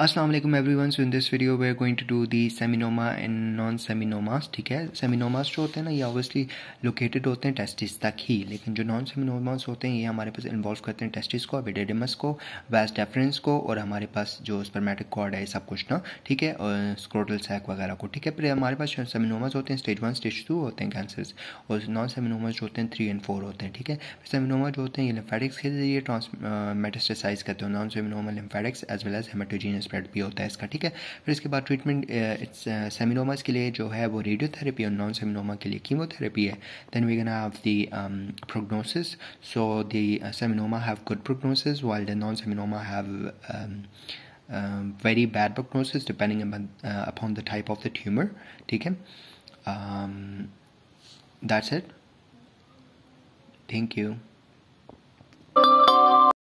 अस्सलाम वालेकुम everyone so in this video we are going to do the seminoma and non seminomas ठीक है सेमिनोमास जो होते हैं ना ये ऑब्वियसली लोकेटेड होते हैं टेस्टिस तक ही लेकिन जो नॉन सेमिनोमास होते हैं ये हमारे पास इन्वॉल्व करते हैं टेस्टिस को एबिडेडमस को वेस्ट डेफरेंस को और हमारे पास जो स्पर्मेटिक कॉर्ड है सब कुछ ना ठीक है और स्क्रोटल सैक वगैरह को ठीक है फिर हमारे पास सेमिनोमास होते हैं स्टेज वन स्टेज टू होते हैं कैंसर्स और नॉन सेमिनोमास जो होते हैं थ्री एंड फोर होते हैं ठीक है सेमिनोमा जो होते हैं ये लिम्फेटिक्स के जरिए ट्रांस मेटेस्टिसाइज करते हैं non seminoma lymphatics as well as haematogenous spread भी होता है इसका ठीक है फिर इसके बाद ट्रीटमेंट इट्स सेमिनोमास के लिए जो है वो रेडियोथेरेपी और नॉन सेमिनोमा के लिए कीमोथेरेपी है then we can have the prognosis so the seminoma have good prognosis while the non seminoma have very bad prognosis depending upon the type of the tumour ठीक है that's it thank you